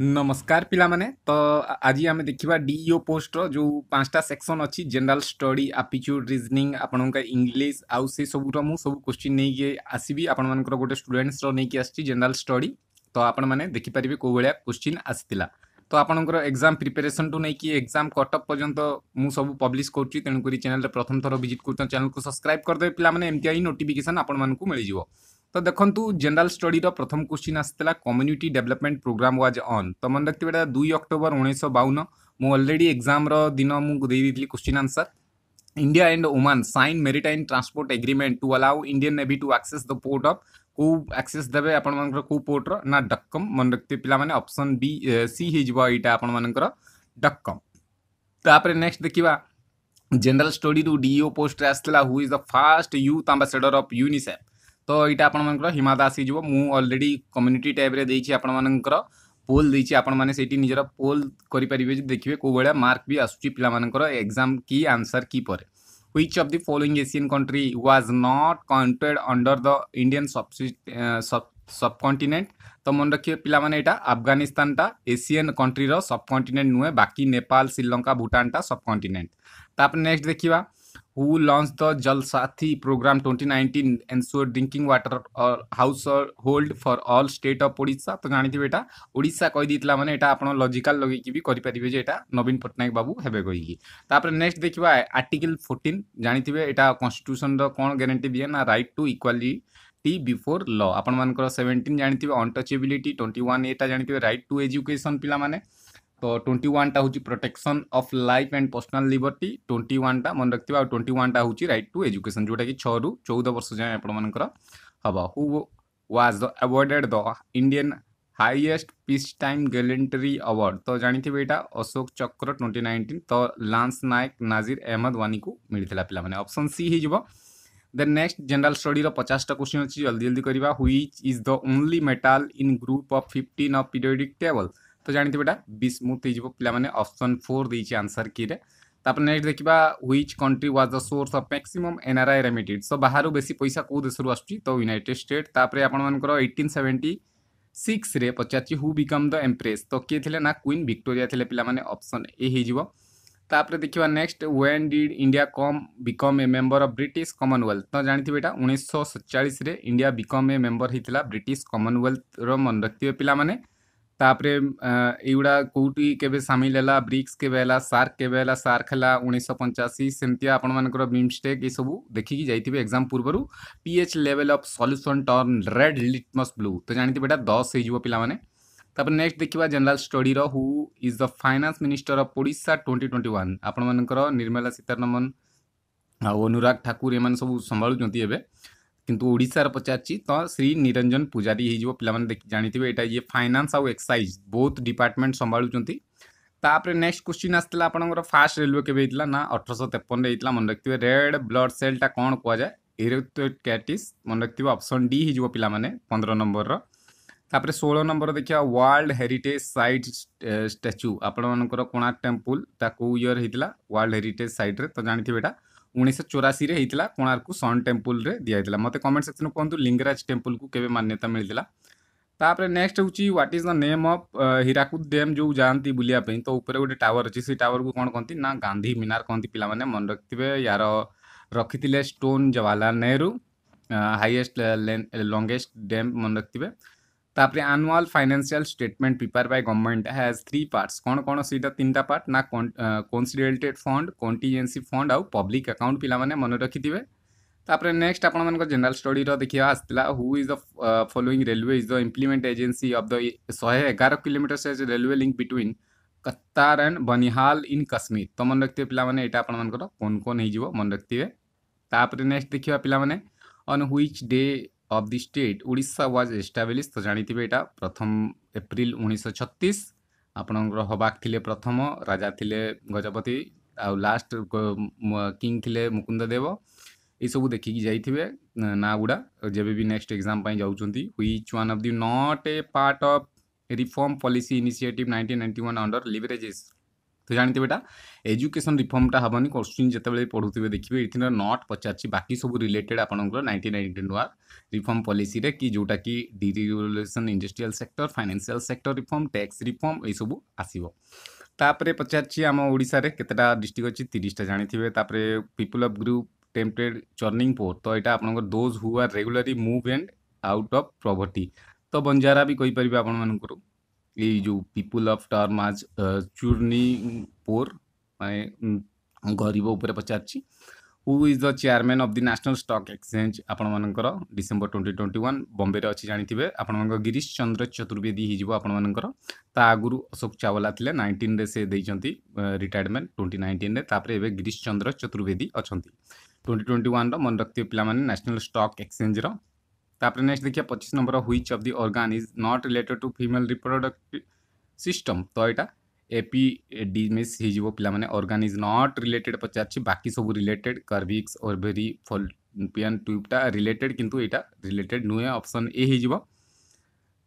नमस्कार पाने तो आज आम देखा डीईओ पोस्टर e जो पांचटा सेक्शन अच्छी जनरल स्टडी आप्टिच्यूड रिजनिंग आपण इंग्लीश आउ से सब सब क्वेश्चन नहीं आसवि आपर गोटे स्टूडेंट्स नहींक आस जेनराल स्टडी तो आपने देखिपर कौ भाया क्वेश्चन आसाला तो आपंकर एग्जाम प्रिपेरेसन टू नहीं कि एग्जाम कटअप पर्यंत मुझे पब्लीश करेणुक चेल प्रथम थर भिज कर चैनल को सब्सक्राइब करदे पे एमती ही नोटिकेसन आपको मिल जाव तो देखो जनरल स्टडी प्रथम क्वेश्चन आसाला कम्युनिटी डेवलपमेंट प्रोग्राम वाज अन् तो मन रखे दुई अक्टोबर उन्नीस बावन मुझरेडी एग्जाम दिन मुझे question answer India and Oman sign maritime transport agreement to allow Indian navy to access the port of कौ आक्सेस देते आपो पोर्टर ना डक्कम मन रखते पे अपसन बी सी होटा आपर डक्कम ताप नेक्स्ट देखा जनरल स्टडी डीओ पोस्ट आसाला who is the first youth ambassador of UNICEF তো এইটা আপনার হিমা দাস হয়ে যাব মু অলরেডি কমিউনিটি ট্যাব্রে দিয়েছি আপনার পোল দিয়েছি আপনার সেইটি নিজের পোল করে পারে দেখবে কেউ ভাবে মার্ক বি আসুচি পিলার এক্সাম কি আনসার কি পরে which of the following asian country was not counted under the indian सबकंटिनेंट तो मन रखिए पिलाने यहाँ आफगानिस्तानटा एसीयन कंट्रीर सबकंटिनेंट नुहे बाकी नेपाल श्रीलंका भूटानटा सबकंटिनेंट तापर नेक्स्ट देखा who launched the Jal Sathi program 2019 ensured drinking water or household for all state of Odisha तो थी जानिथिबे एटा ओडिसा कहि दितला माने एटा अपनों logical लोगे की भी कोई परिबे जे एटा नवीन पटनायक बाबू हेबे कहि कि तापर नेक्स्ट देखिबा article 14 थी जानिथिबे एटा constitution रो कौन guarantee दिया ना right to equality टी बिफोर अपन मान करो 17 जानिथिबे untouchability 21 एटा जानिथिबे right to education पिला माने তো টোয়েন্টি ওয়ানটা হচ্ছে protection of life and personal liberty twenty ওয়ানটা মনে রাখবে আর টোয়েন্টি ওয়ানটা হচ্ছে রাইট টু এজুকেশন যেটাকি ছু চৌদ বর্ষ যায় আপনার হব who was the awarded the Indian highest peace time gallantry award তো জাঁথিবে এটা অশোক চক্র টোয়েন্টি নাইন্টিন তো লান্স নায়ক নাজির আহমদ ওয়ানি কু মিলিলা পিলামানে অপশন সি হয়ে যাব ଦେନ୍ ନେକ୍ସଟ ଜେନେରାଲ ଷ୍ଟଡ଼ିର ପଚାଶଟା କୋଶ୍ଚିନ୍ ଅଛି ଜଲ୍ଦି ଜଲ୍ଦି କରିବା which is the only metal in group of fifteen of periodic table तो जानते बेटा विस्मुथ हो पाने अप्सन फोर देखिए आंसर की तापर नेक्स्ट देखा हुई country was the source of maximum NRI remitted सो बाहर बेस पैसा कौ देश आसो यूनिटेड स्टेट तापर आपण मैं सेवेन्टी सिक्स पचार हू बिकम द एमप्रेस तो किए थे ना क्वीन भिक्टोरिया थे पाने अप्सन ए होपर देखा next when did India come become a member of British Commonwealth तो जानते हैं बेटा उन्नीस सतचाश्रे इंडिया बिकम ए मेम्बर होता ब्रिट कमनवेल्थ रखे पाला तापर युड़ा कौटी के सामिल है ब्रिक्स के सार्क के सार्क है उन्नीस पंचाशी सेमती आपर बीमस्टेक ये सब देखिकी जाइए एक्जाम पूर्व pH level of solution turn red litmus blue तो जानते बेटा दस हो पाने तापर नेक्स्ट देखा general study who is the finance minister of ओडा ट्वेंटी ट्वेंटी वन आपण निर्मला सीतारमन आउ अनुराग ठाकुर ये सब संभालुंत किंतु ओडार पचार तो श्री निरंजन पूजारी हो पाने जानते हैं ये फाइनान्स आउ एक्साइज बहुत डिपार्टमेंट संभालुंतापुर नेक्स्ट क्वेश्चन आसाला आपंकर फास्ट रेलवे के ना अठरश तेपन होता मन रखिए रेड ब्लड सेलटा कौन कह जाए इरेक्ट मन रखिए अप्सन डी हो पाने पंद्रह नंबर रहा षोह नंबर देखिए वर्ल्ड हेरीटेज सैट स्टाच्यू आपर कोणार्क टेम्पुल ताकू ईयर होता वर्ल्ड हेरीटेज सैट्रे तो जानते हैं उन्नीस उन्नीसशौरासी होता कोणार्क सन् टेम्पुल दिखाई है मतलब कमेंट सेक्शन में कहतु लिंगराज टेम्पुल को मान्यता मिलता तापर नेक्स्ट हूँ what is the name of Hirakud dam जो जाती बुलाई तो उपर गोटे टावर अच्छे से टावर को कौन कहते ना गांधी मीनार कहते पे मन रखिथे यार रखी stone Jawaharlal Nehru highest longest dam मन रखिथे तापर annual financial statement prepare by government has three parts कौन कौन सीटा तीन टा पार्ट ना कन्सिडेटेड फंड कंटीजेन्सी फंड आउ पब्लिक आकाउंट पे मन रखी थे नेक्स्ट आप जेनेल स्टडी देखा आसाला who is the following railway is the implement agency of the शहे एगार किलोमीटर से railway link between Katra and Banihal in Kashmir तो मन रखिए पाने तो कौन कौन हो मन रखिए नेक्स्ट देखिए पाने on which day of the state Odisha was establish ତ ଜାଣିଥିବେ ଏଇଟା ପ୍ରଥମ ଏପ୍ରିଲ ଉଣେଇଶହ ଛତିଶ ଆପଣଙ୍କର ହବାକ ଥିଲେ ପ୍ରଥମ ରାଜା ଥିଲେ ଗଜପତି ଆଉ ଲାଷ୍ଟ କିଙ୍ଗ ଥିଲେ ମୁକୁନ୍ଦ ଦେବ ଏସବୁ ଦେଖିକି ଯାଇଥିବେ ନାଁ ଗୁଡ଼ା ଯେବେ ବି ନେକ୍ସଟ ଏକ୍ଜାମ୍ ପାଇଁ ଯାଉଛନ୍ତି which one of the not a part of reform policy initiative nineteen ninety one under ଲିଭରେଜେସ୍ তো জানিথিবে এটা এজুকেশন রিফর্মটা হবনি কোশ্চিন যেতবে পড়ুবে দেখবে এটি নট পচারছি বাকি সব রিলেটেড আপনার নাইনটি নাইনটি নূয়া রিফর্ম পলিসিরে কি যেটা কি deregulation industrial sector financial sector reform tax reform এইসব আসব তাপরে পচারছি আমার ওড়শার কেতটা ডিস্ট্রিক্ট অছি তিরিশটা জাঁথিবে তাপরে people of group termed churning poor তো এটা আপনার those who are regularly move and out of poverty তো বঞ্জারা বি কইপারে আপনার এই যে পিপুল অফ টার্ম আজ চূর্ণি পোর মানে গরিব উপরে পଚାରିଛି who is the chairman of the National Stock Exchange ଆପଣମାନଙ୍କର ଡିସେମ୍ବର ଟ୍ୱେଣ୍ଟି ଟ୍ୱେଣ୍ଟି ୱାନ୍ ବମ୍ବେରେ ଅଛି ଜାଣିଥିବେ ଆପଣମାନଙ୍କ ଗିରିଶ ଚନ୍ଦ୍ର ଚତୁର୍ବେଦୀ ହେଇଯିବ ଆପଣମାନଙ୍କର ତା ଆଗରୁ ଅଶୋକ ଚାୱଲା ଥିଲେ ନାଇଣ୍ଟିନ୍ରେ ସେ ଦେଇଛନ୍ତି ରିଟାୟାରମେଣ୍ଟ ଟ୍ୱେଣ୍ଟି ନାଇଣ୍ଟିନ୍ରେ ତାପରେ ଏବେ ଗିରିଶ ଚନ୍ଦ୍ର ଚତୁର୍ବେଦୀ ଅଛନ୍ତି ଟ୍ୱେଣ୍ଟି ଟ୍ୱେଣ୍ଟି ୱାନ୍ର ମନେ ରଖିଥିବେ ପିଲାମାନେ ନ୍ୟାସନାଲ୍ ଷ୍ଟକ୍ ଏକ୍ସଚେଞ୍ଜର तापरे नेक्स्ट देखिए पचिश number which of the organ is not related to female reproductive system तो यहाँ एपी डी हो पाने अर्गान इज नट रिलेटेड पचार बाकी सब रिलेटेड कर्विक्स ओरभेरी फल्पियन ट्यूबटा रिलेटेड कितु यहाँ रिलेटेड नुहे ऑप्शन ए हो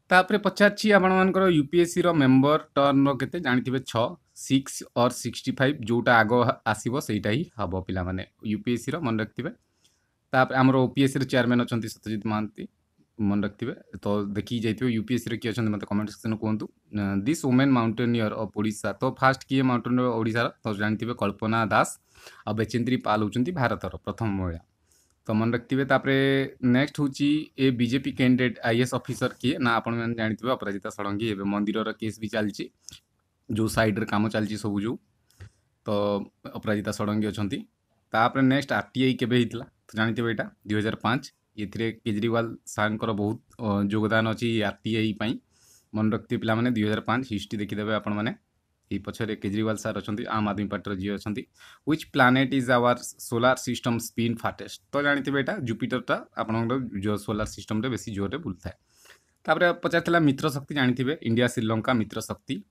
तापर पचार यूपीएससी मेम्बर टर्न रत जाथे छ सिक्स और सिक्सटी फाइव जोटा आग आसा सहीटा ही हम पाने यूपीएससी मन रखिए आमर ओपीएससी चेयरमैन अच्छा सत्यजित महांति मन रखिथे तो देखिए जाइए यूपीएससी किए अच्छे मतलब कमेंट सेक्शन में कहुत दिस वुमेन माउंटेनियर अफ ओडा तो फास्ट किए माउंटेन ओडार तो जानते कल्पना दास आ बेचेन्द्री पाल होती भारत प्रथम महिला तो मन रखिथे next who a BJP candidate I S officer किए ना आप जानते अपराजिता षडंगी ए मंदिर केस भी चलती जो सैड्रे काम चलती सब जो तो अपराजिता षडंगी अच्छा नेक्स्ट आर टी आई के तो जानते यहाँ दुई हजार पाँच एजरीवाल सारंकर बहुत योगदान अच्छी आर टी आई मन रखते पे दुई हजार पाँच हिस्ट्री देखीदे आपण मैंने यही केजरीवाल सार अच्छा आम आदमी पार्टी जी अच्छा which planet is our solar system spin fastest तो जानते यहाँ जुपिटरटा आप सोलार सिस्टम बेस जोर से बुल थाए तापर पचार मित्र शक्ति जानते इंडिया श्रीलंका मित्र शक्ति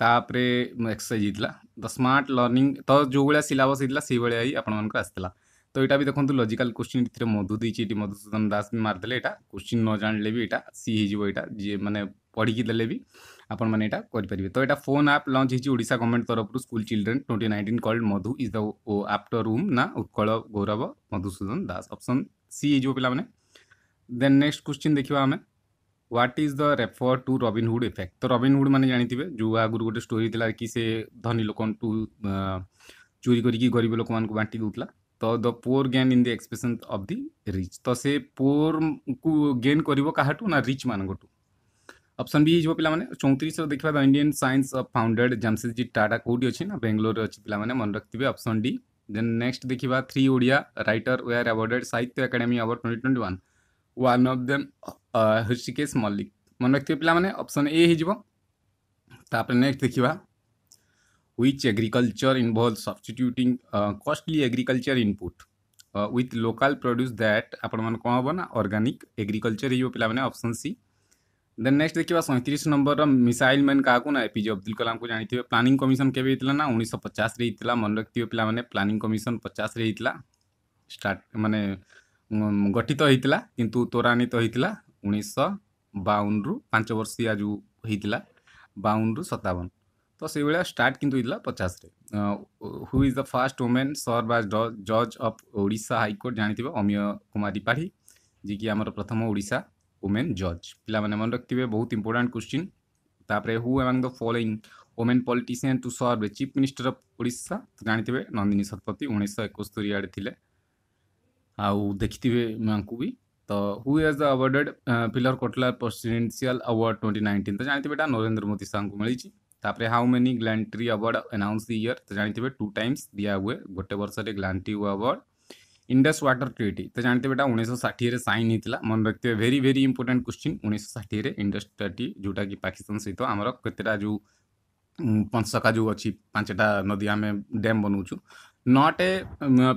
तापर एक्सरसाइज होता द स्मार्ट लर्णिंग तो जो भाया सिलेबस होता है से ही आपर आ তো এটা ବି ଦେଖନ୍ତୁ ଲଜିକାଲ କୋଶ୍ଚିନ୍ ଏଥିରେ ମଧୁ ଦେଇଛି ଏଠି ମଧୁସୂଦନ ଦାସ ବି ମାରିଦେଲେ ଏଇଟା କୋଶ୍ଚିନ୍ ନ ଜାଣିଲେ ବି ଏଇଟା ସି ହେଇଯିବ ଏଇଟା ଯିଏ ମାନେ ପଢ଼ିକି ଦେଲେ ବି ଆପଣମାନେ ଏଇଟା କରିପାରିବେ ତ ଏଇଟା ଫୋନ୍ ଆପ୍ ଲଞ୍ଚ ହେଇଛି ଓଡ଼ିଶା ଗଭର୍ଣ୍ଣମେଣ୍ଟ ତରଫରୁ school children twenty nineteen called Madhu is the ଓ ଆଫ୍ଟର ରୁମ୍ ନା ଉତ୍କଳ ଗୌରବ ମଧୁସୂଦନ ଦାସ ଅପସନ୍ ସି ହେଇଯିବ ପିଲାମାନେ ଦେନ୍ ନେକ୍ସଟ କୋଶ୍ଚିନ୍ ଦେଖିବା ଆମେ what is the refer to Robin Hood effect ତ ରବିନହୁଡ଼ ମାନେ ଜାଣିଥିବେ ଯେଉଁ ଆଗରୁ ଗୋଟେ ଷ୍ଟୋରି ଥିଲା କି ସେ ଧନୀ ଲୋକଙ୍କଠୁ ଚୋରି କରିକି ଗରିବ ଲୋକମାନଙ୍କୁ ବାଣ୍ଟି ଦେଉଥିଲା तो the poor gain in the expression of the rich तो से पोर को गेन कर रिच मानु अप्सन बी हो पाने चौतीस देखा the Indian science founded Jamshedji Tata कौटी अच्छी ना बेंगलोर अच्छे पे मन रखिए अप्सन डी देन नेक्स्ट देखा three Odia writer they are awarded Sahitya Akademi award twenty twenty one one of them Hrishikesh Mallick मन रखिए पे अप्सन ए हो होक्स्ट देखा which agriculture involves substituting costly agriculture input input local produce that produce that आपण हो ना organic agriculture हि पिला माने सी देन नेक्स्ट देखिए सैंतीस नंबर मिसाइल मैन काकु ना एपीजे अब्दुल कलाम को जानते हैं प्लानिंग कमिशन के हितला ना 1950 रे हितला मन रखथिबे पे माने प्लानिंग कमिशन पचास रे स्टार्ट माने गठित हितला किंतु त्वरान्वित हितला बावन रु 5 वर्ष जो होता बावन रु सतावन ତ ସେଇଭଳିଆ ଷ୍ଟାର୍ଟ କିନ୍ତୁ ହେଇଥିଲା ପଚାଶରେ who is the first women ସର୍ ବା ଜଜ୍ ଅଫ୍ ଓଡ଼ିଶା ହାଇକୋର୍ଟ ଜାଣିଥିବେ ଅମୀୟ କୁମାରୀ ପାଢ଼ୀ ଯିଏକି ଆମର ପ୍ରଥମ ଓଡ଼ିଶା ଓମେନ୍ ଜଜ୍ ପିଲାମାନେ ମନେ ରଖିଥିବେ ବହୁତ ଇମ୍ପୋର୍ଟାଣ୍ଟ କ୍ୱେଶ୍ଚିନ୍ ତାପରେ who among the following women politician to serve chief minister of Odisha ଜାଣିଥିବେ ନନ୍ଦିନୀ ଶତପଥୀ ଉଣେଇଶହ ଏକସ୍ତରୀ ଆଡ଼େ ଥିଲେ ଆଉ ଦେଖିଥିବେ ଏମାନଙ୍କୁ ବି ତ who has the awarded Philip Kotler presidential award twenty nineteen ତ ଜାଣିଥିବେ ଏଇଟା ନରେନ୍ଦ୍ର ମୋଦି ସାର୍ଙ୍କୁ ମିଳିଛି तापरे how many gallantry award announce the year तो जानते हैं टू टाइम्स दि हुए गोटे वर्ष gallantry award Indus water treaty तो जानते हैं उन्नीस सौ उठी सैन होता मन रखते हैं भेरी भेरी इंपोर्टाट क्वेश्चन उठी इंडस ट्रिटी जोटा कि पाकिस्तान सहित आम कत पंचका जो अच्छी पांचटा नदी आम डैम बनाऊ not a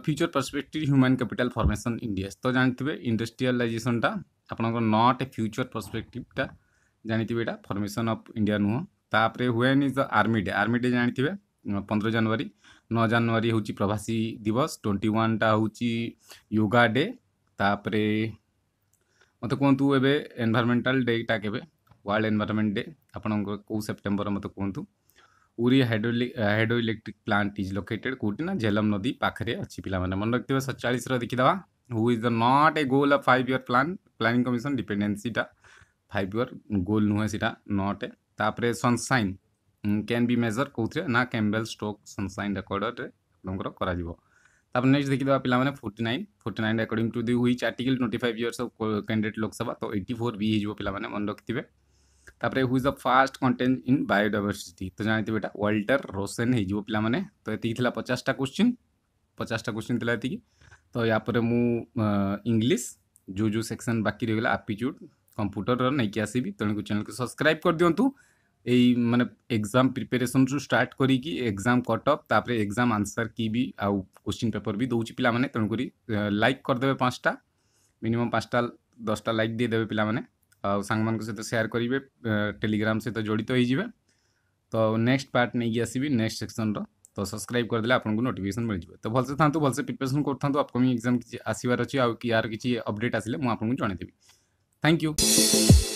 future perspective human capital formation India तो जानते इंडस्ट्रियालाइजेसनटा आप नट ए फ्यूचर परसपेक्टिवटा जानते हैं फर्मेसन अफ इंडिया नुह तापर which is the Army Day Army Day जानते हैं पंद्रह जानवरी नौ जानवरी हूँ प्रवासी दिवस ट्वेंटी वाटा हूँ योगा डे तापर मत कहतु एवं एनभारमेंटाल डेटा के वर्ल्ड एनभारमेंट डे आप कौ सेप्टेम्बर मत कहतु Uri hydro electric plant is located कौटी ना झेलम नदी पाखे अच्छी पिला मन रखे सतचाई देखीद who is the not a goal of five year plan planning commission डिपेडेन्सीटा फाइव इयर गोल नुहे सीटा नट ए तापर सनसाइन कैन भी मेजर कौन तो थे ना कैम्बेल स्टोक सनसाइन रेकर्डे आप नेक्स्ट देखीद पे forty nine forty nine according to the which article twenty five years of candidate Lok Sabha तो एट्टी फोर भी हो पाने मन रखिथे which the first content in biodiversity तो जानते हैं वर्ल्टर रोशन हो पाने तो ये थी पचासटा क्वेश्चन पचासटा क्वेश्चन थी ये तो यापर मु इंग्लीश जो जो सेक्शन बाकी रहा आप्टिट्यूड कंप्यूटर नहींक आसवि तेणुक चैनल को सब्सक्राइब कर दिंतु यही मैंने एग्जाम प्रिपेरेसन रु स्टार्ट करी एग्जाम कटअप तापर एग्जाम आंसर की भी आउ क्वेश्चन पेपर भी दौर पे तेणुक लाइक करदे पाँचटा मिनिमम पाँचटा दसटा लाइक दे देवे पे सांग सहित सेयार करेंगे टेलीग्राम सहित जड़ित हो तो नेक्स्ट पार्ट नहीं कि आसबि नेक्स्ट सेक्शन रो तो सब्सक्राइब करदे आपको नोटिकेसन मिल जाए तो भलसे था भलसे प्रिपेरेसन करपकमिंग एक्जाम किसी आसवर अच्छी आर किसी अपडेट आसे मुझे जनदेवी Thank you.